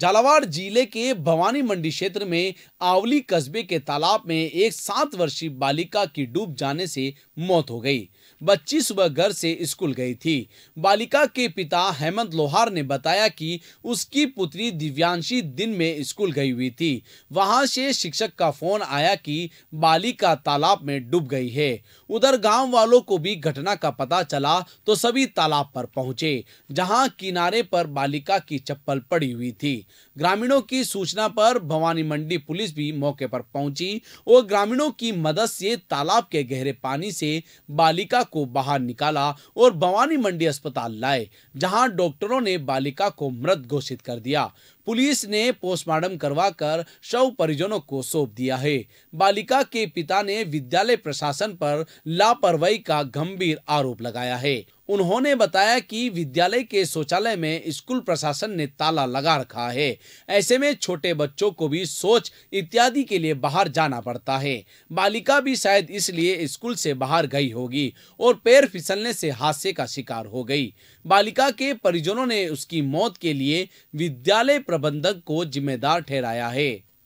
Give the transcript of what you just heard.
झालावाड़ जिले के भवानी मंडी क्षेत्र में आवली कस्बे के तालाब में एक सात वर्षीय बालिका की डूब जाने से मौत हो गई बच्ची सुबह घर से स्कूल गई थी बालिका के पिता हेमंत लोहार ने बताया कि उसकी पुत्री दिव्यांशी दिन में स्कूल गई हुई थी वहां से शिक्षक का फोन आया कि बालिका तालाब में डूब गई है उधर गांव वालों को भी घटना का पता चला तो सभी तालाब पर पहुंचे जहां किनारे पर बालिका की चप्पल पड़ी हुई थी ग्रामीणों की सूचना पर भवानी मंडी पुलिस भी मौके पर पहुंची और ग्रामीणों की मदद से तालाब के गहरे पानी से बालिका को बाहर निकाला और भवानी मंडी अस्पताल लाए जहां डॉक्टरों ने बालिका को मृत घोषित कर दिया पुलिस ने पोस्टमार्टम करवाकर शव परिजनों को सौंप दिया है बालिका के पिता ने विद्यालय प्रशासन पर लापरवाही का गंभीर आरोप लगाया है उन्होंने बताया कि विद्यालय के शौचालय में स्कूल प्रशासन ने ताला लगा रखा है ऐसे में छोटे बच्चों को भी सोच इत्यादि के लिए बाहर जाना पड़ता है बालिका भी शायद इसलिए स्कूल से बाहर गई होगी और पैर फिसलने से हादसे का शिकार हो गई बालिका के परिजनों ने उसकी मौत के लिए विद्यालय प्रबंधक को जिम्मेदार ठहराया है